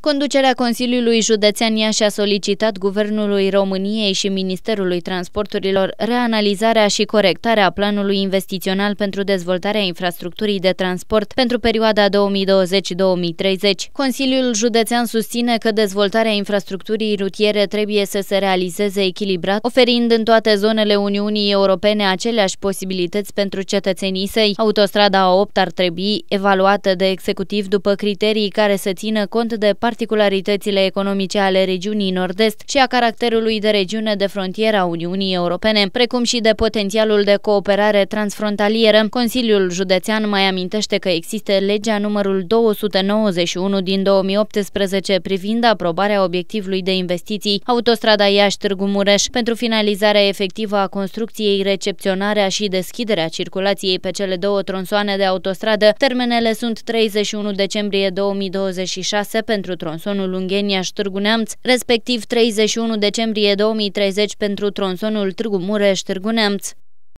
Conducerea Consiliului Județean Iași a solicitat Guvernului României și Ministerului Transporturilor reanalizarea și corectarea planului investițional pentru dezvoltarea infrastructurii de transport pentru perioada 2020-2030. Consiliul Județean susține că dezvoltarea infrastructurii rutiere trebuie să se realizeze echilibrat, oferind în toate zonele Uniunii Europene aceleași posibilități pentru cetățenii săi. Autostrada A8 ar trebui evaluată de executiv după criterii care să țină cont de particularitățile economice ale regiunii nord-est și a caracterului de regiune de frontieră a Uniunii Europene, precum și de potențialul de cooperare transfrontalieră. Consiliul Județean mai amintește că există legea numărul 291 din 2018 privind aprobarea obiectivului de investiții Autostrada Iași-Târgu Mureș pentru finalizarea efectivă a construcției, recepționarea și deschiderea circulației pe cele două tronsoane de autostradă. Termenele sunt 31 decembrie 2026 pentru tronsonul unghenia Târgu Neamț, respectiv 31 decembrie 2030 pentru tronsonul Târgu Mureș-Târgu Neamț.